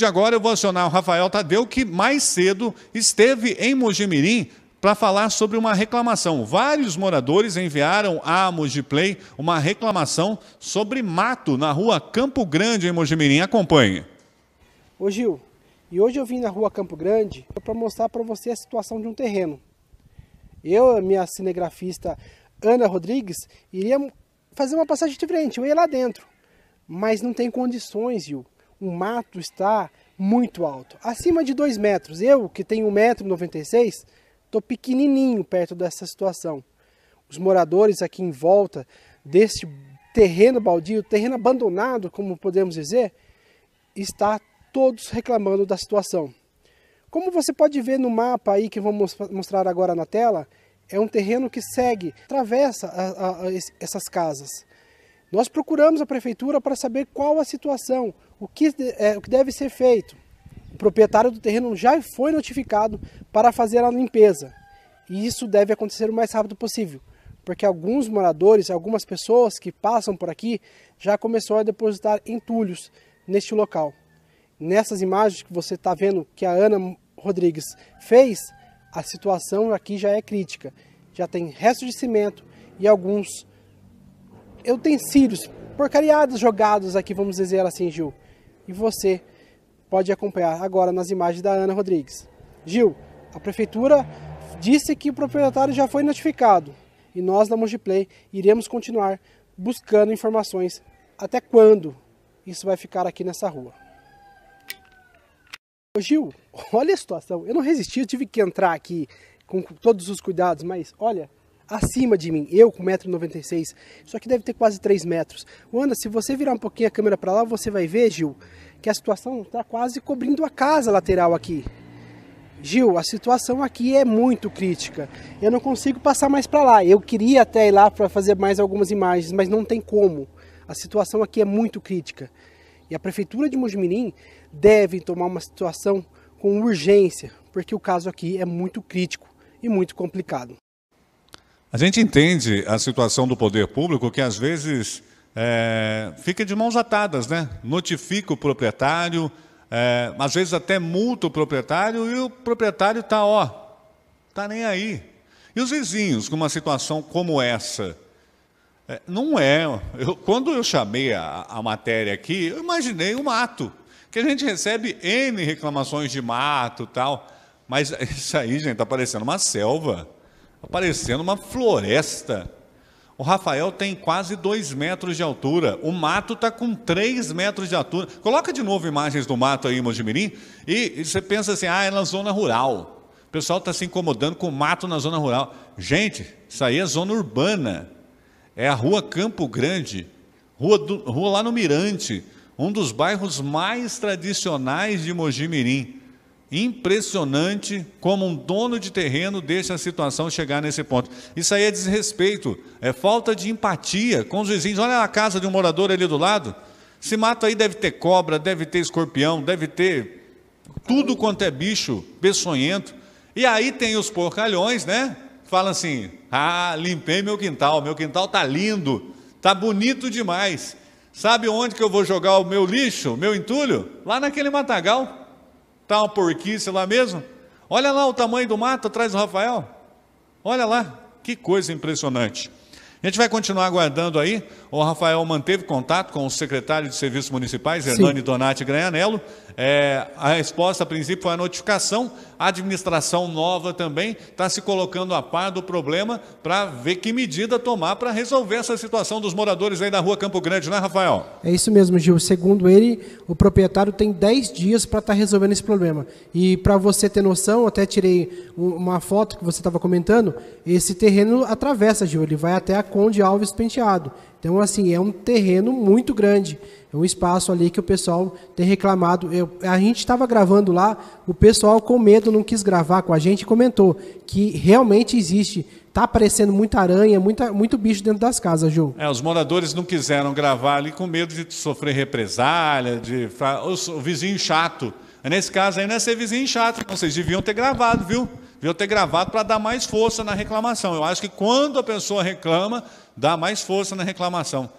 De agora eu vou acionar o Rafael Tadeu, que mais cedo esteve em Mojimirim para falar sobre uma reclamação. Vários moradores enviaram à Mogiplay uma reclamação sobre mato na rua Campo Grande, em Mojimirim. Acompanhe. Ô Gil, e hoje eu vim na rua Campo Grande para mostrar para você a situação de um terreno. Eu, a minha cinegrafista Ana Rodrigues, iria fazer uma passagem de frente, eu ia lá dentro. Mas não tem condições, Gil o mato está muito alto, acima de 2 metros. Eu, que tenho 1,96m, estou pequenininho perto dessa situação. Os moradores aqui em volta deste terreno baldio, terreno abandonado, como podemos dizer, está todos reclamando da situação. Como você pode ver no mapa aí que eu vou mostrar agora na tela, é um terreno que segue, atravessa a, a, a, essas casas. Nós procuramos a prefeitura para saber qual a situação, o que, é, o que deve ser feito. O proprietário do terreno já foi notificado para fazer a limpeza. E isso deve acontecer o mais rápido possível, porque alguns moradores, algumas pessoas que passam por aqui já começou a depositar entulhos neste local. Nessas imagens que você está vendo que a Ana Rodrigues fez, a situação aqui já é crítica. Já tem resto de cimento e alguns eu utensílios, porcariados jogados aqui, vamos dizer assim, Gil. E você pode acompanhar agora nas imagens da Ana Rodrigues. Gil, a prefeitura disse que o proprietário já foi notificado e nós da Multiplay iremos continuar buscando informações até quando isso vai ficar aqui nessa rua. Ô Gil, olha a situação. Eu não resisti, eu tive que entrar aqui com todos os cuidados, mas olha, acima de mim, eu com 1,96m, isso aqui deve ter quase 3 metros. Wanda, se você virar um pouquinho a câmera para lá, você vai ver, Gil, que a situação está quase cobrindo a casa lateral aqui. Gil, a situação aqui é muito crítica. Eu não consigo passar mais para lá. Eu queria até ir lá para fazer mais algumas imagens, mas não tem como. A situação aqui é muito crítica. E a prefeitura de Mojimirim deve tomar uma situação com urgência, porque o caso aqui é muito crítico e muito complicado. A gente entende a situação do poder público que às vezes é, fica de mãos atadas, né? Notifica o proprietário, é, às vezes até multa o proprietário e o proprietário está, ó, tá nem aí. E os vizinhos, numa situação como essa? É, não é. Eu, quando eu chamei a, a matéria aqui, eu imaginei o um mato. Que a gente recebe N reclamações de mato tal. Mas isso aí, gente, está parecendo uma selva aparecendo uma floresta. O Rafael tem quase 2 metros de altura. O mato está com 3 metros de altura. Coloca de novo imagens do mato aí, Mojimirim, e você pensa assim, ah, é na zona rural. O pessoal está se incomodando com o mato na zona rural. Gente, isso aí é zona urbana. É a rua Campo Grande, rua, do, rua lá no Mirante, um dos bairros mais tradicionais de Mojimirim. Impressionante como um dono de terreno deixa a situação chegar nesse ponto. Isso aí é desrespeito, é falta de empatia com os vizinhos. Olha a casa de um morador ali do lado. Esse mato aí deve ter cobra, deve ter escorpião, deve ter tudo quanto é bicho peçonhento. E aí tem os porcalhões, né? Falam assim: ah, limpei meu quintal, meu quintal tá lindo, tá bonito demais. Sabe onde que eu vou jogar o meu lixo, meu entulho? Lá naquele matagal. Está uma porquice lá mesmo? Olha lá o tamanho do mato atrás do Rafael. Olha lá, que coisa impressionante. A gente vai continuar aguardando aí. O Rafael manteve contato com o secretário de Serviços Municipais, Hernani Sim. Donati Granhanello. É, a resposta, a princípio, foi a notificação. A administração nova também está se colocando a par do problema para ver que medida tomar para resolver essa situação dos moradores aí da rua Campo Grande, né, Rafael? É isso mesmo, Gil. Segundo ele, o proprietário tem 10 dias para estar tá resolvendo esse problema. E para você ter noção, até tirei uma foto que você estava comentando, esse terreno atravessa, Gil. Ele vai até a Conde Alves Penteado. Então, assim, é um terreno muito grande. É um espaço ali que o pessoal tem reclamado. Eu, a gente estava gravando lá, o pessoal com medo não quis gravar com a gente comentou que realmente existe. Está aparecendo muita aranha, muita, muito bicho dentro das casas, Ju. É, os moradores não quiseram gravar ali com medo de sofrer represália, de o vizinho chato. Nesse caso aí não é ser vizinho chato, não. Vocês deviam ter gravado, viu? Deviam ter gravado para dar mais força na reclamação. Eu acho que quando a pessoa reclama, dá mais força na reclamação.